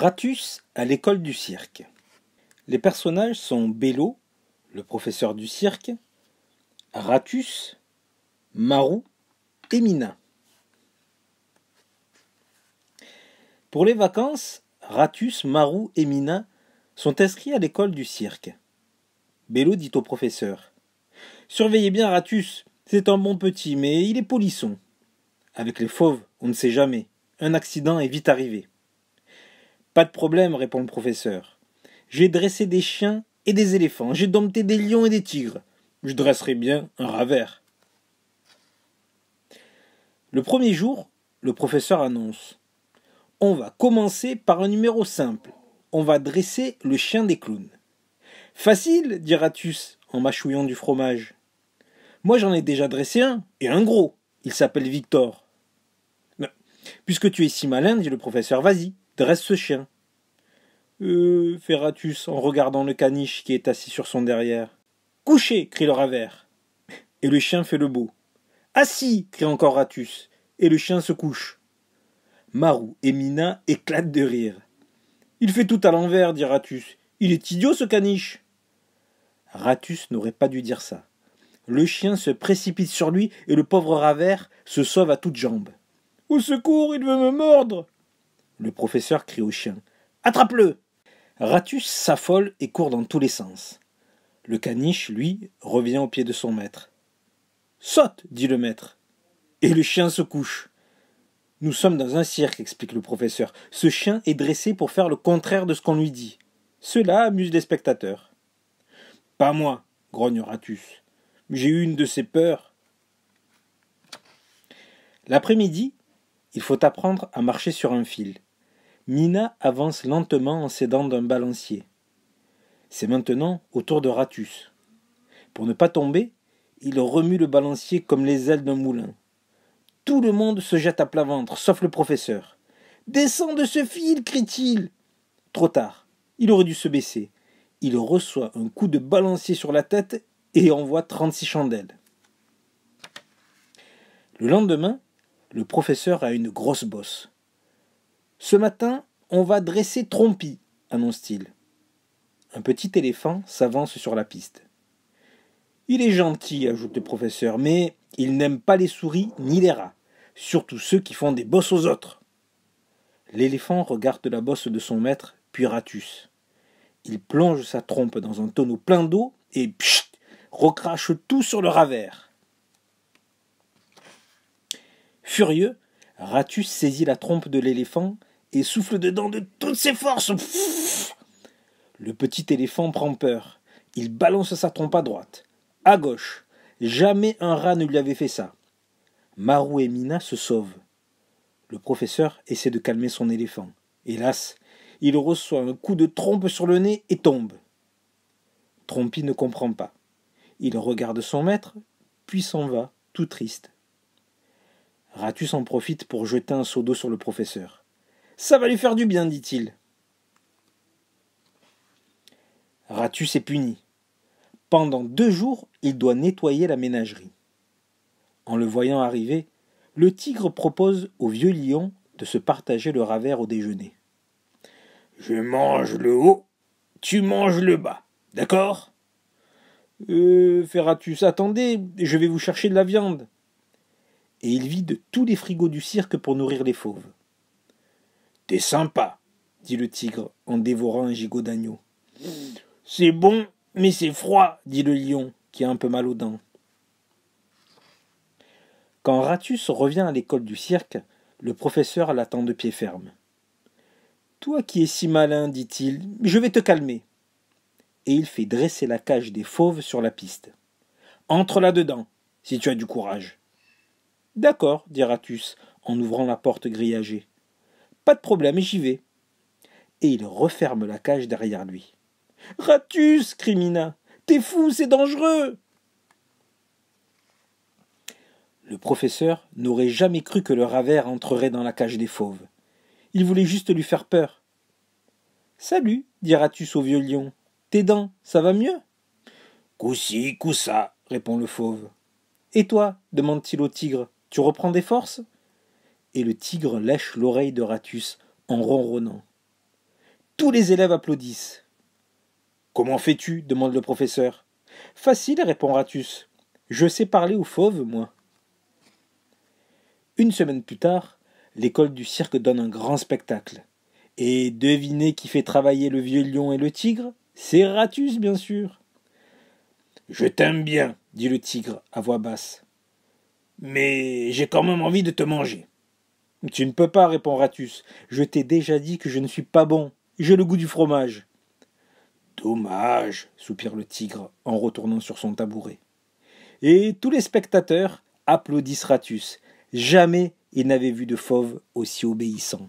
Ratus à l'école du cirque. Les personnages sont Bello, le professeur du cirque, Ratus, Marou et Mina. Pour les vacances, Ratus, Marou et Mina sont inscrits à l'école du cirque. Bello dit au professeur Surveillez bien Ratus, c'est un bon petit, mais il est polisson. Avec les fauves, on ne sait jamais. Un accident est vite arrivé. Pas de problème, répond le professeur. J'ai dressé des chiens et des éléphants, j'ai dompté des lions et des tigres. Je dresserai bien un rat vert. Le premier jour, le professeur annonce On va commencer par un numéro simple. On va dresser le chien des clowns. Facile, dit Ratus en mâchouillant du fromage. Moi j'en ai déjà dressé un, et un gros. Il s'appelle Victor. Puisque tu es si malin, dit le professeur, vas-y, Dresse ce chien. Euh, fait Ratus en regardant le caniche qui est assis sur son derrière. Couché crie le ravert. Et le chien fait le beau. Assis crie encore Ratus. Et le chien se couche. Marou et Mina éclatent de rire. Il fait tout à l'envers, dit Ratus. Il est idiot ce caniche. Ratus n'aurait pas dû dire ça. Le chien se précipite sur lui et le pauvre Ravert se sauve à toutes jambes. Au secours, il veut me mordre le professeur crie au chien Attrape-le Ratus s'affole et court dans tous les sens. Le caniche, lui, revient au pied de son maître. Saute dit le maître. Et le chien se couche. Nous sommes dans un cirque, explique le professeur. Ce chien est dressé pour faire le contraire de ce qu'on lui dit. Cela amuse les spectateurs. Pas moi, grogne Ratus. J'ai eu une de ces peurs. L'après-midi, il faut apprendre à marcher sur un fil. Nina avance lentement en s'aidant d'un balancier. C'est maintenant au tour de Ratus. Pour ne pas tomber, il remue le balancier comme les ailes d'un moulin. Tout le monde se jette à plat ventre, sauf le professeur. Descends de ce fil, crie-t-il. Trop tard. Il aurait dû se baisser. Il reçoit un coup de balancier sur la tête et envoie trente-six chandelles. Le lendemain, le professeur a une grosse bosse. Ce matin, on va dresser Trompi, annonce-t-il. Un petit éléphant s'avance sur la piste. Il est gentil, ajoute le professeur, mais il n'aime pas les souris ni les rats, surtout ceux qui font des bosses aux autres. L'éléphant regarde la bosse de son maître, puis Ratus. Il plonge sa trompe dans un tonneau plein d'eau et pchit, recrache tout sur le ravers. Furieux, Ratus saisit la trompe de l'éléphant et souffle dedans de toutes ses forces. le petit éléphant prend peur. Il balance sa trompe à droite, à gauche. Jamais un rat ne lui avait fait ça. Maru et Mina se sauvent. Le professeur essaie de calmer son éléphant. Hélas, il reçoit un coup de trompe sur le nez et tombe. Trompi ne comprend pas. Il regarde son maître, puis s'en va, tout triste. Ratus en profite pour jeter un seau d'eau sur le professeur. Ça va lui faire du bien, dit-il. Ratus est puni. Pendant deux jours, il doit nettoyer la ménagerie. En le voyant arriver, le tigre propose au vieux lion de se partager le ravert au déjeuner. Je mange le haut, tu manges le bas, d'accord Euh, Ferratus, attendez, je vais vous chercher de la viande. Et il vide tous les frigos du cirque pour nourrir les fauves. T'es sympa, dit le tigre en dévorant un gigot d'agneau. C'est bon, mais c'est froid, dit le lion, qui a un peu mal aux dents. Quand Ratus revient à l'école du cirque, le professeur l'attend de pied ferme. Toi qui es si malin, dit-il, je vais te calmer. Et il fait dresser la cage des fauves sur la piste. Entre là-dedans, si tu as du courage. D'accord, dit Ratus, en ouvrant la porte grillagée. Pas de problème, j'y vais. Et il referme la cage derrière lui. Ratus crie Mina. T'es fou, c'est dangereux Le professeur n'aurait jamais cru que le ravert entrerait dans la cage des fauves. Il voulait juste lui faire peur. Salut, dit Ratus au vieux lion. Tes dents, ça va mieux Coussi, coussa, répond le fauve. Et toi demande-t-il au tigre. Tu reprends des forces et le tigre lèche l'oreille de Ratus en ronronnant. Tous les élèves applaudissent. Comment fais-tu demande le professeur. Facile, répond Ratus. Je sais parler aux fauves, moi. Une semaine plus tard, l'école du cirque donne un grand spectacle. Et devinez qui fait travailler le vieux lion et le tigre C'est Ratus, bien sûr. Je t'aime bien, dit le tigre à voix basse. Mais j'ai quand même envie de te manger. Tu ne peux pas, répond Ratus. Je t'ai déjà dit que je ne suis pas bon. J'ai le goût du fromage. Dommage, soupire le tigre en retournant sur son tabouret. Et tous les spectateurs applaudissent Ratus. Jamais ils n'avaient vu de fauve aussi obéissant.